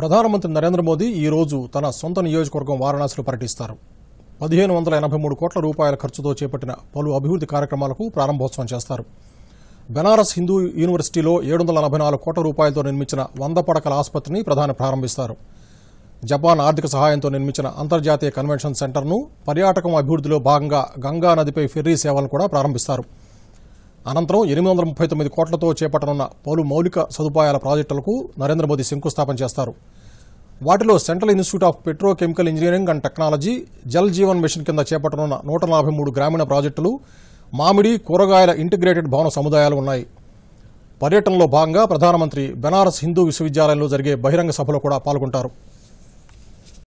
ప్రధానమంత్రి నరేంద్ర మోదీ ఈ రోజు తన సొంత నియోజకవర్గం వారణాసిలో పర్యటిస్తారు పదిహేను వందల ఎనభై మూడు కోట్ల రూపాయల ఖర్చుతో చేపట్టిన పలు అభివృద్ది కార్యక్రమాలకు ప్రారంభోత్సవం చేస్తారు బెనారస్ హిందూ యూనివర్సిటీలో ఏడు వందల నలభై నాలుగు కోట్ల రూపాయలతో నిర్మించిన వంద పడకల ఆసుపత్రిని ప్రధాని ప్రారంభిస్తారు జపాన్ ఆర్థిక సహాయంతో నిర్మించిన అంతర్జాతీయ కన్వెన్షన్ సెంటర్ను పర్యాటకం అభివృద్దిలో భాగంగా గంగా నదిపై ఫెర్రీ సేవలను కూడా ప్రారంభిస్తారు అనంతరం ఎనిమిది వందల ముప్పై తొమ్మిది కోట్లతో చేపట్టనున్న పలు మౌలిక సదుపాయాల ప్రాజెక్టులకు నరేంద్ర మోదీ శంకుస్థాపన చేస్తారు వాటిలో central institute of petrochemical engineering and technology Jal Jeevan mission కింద చేపట్టనున్న నూట నలభై మూడు గ్రామీణ ప్రాజెక్టులు మామిడి కూరగాయల ఇంటిగ్రేటెడ్ భవన సముదాయాలు ఉన్నాయి పర్యటనలో భాగంగా ప్రధానమంత్రి బెనారస్ హిందూ విశ్వవిద్యాలయంలో జరిగే బహిరంగ సభలో కూడా పాల్గొంటారు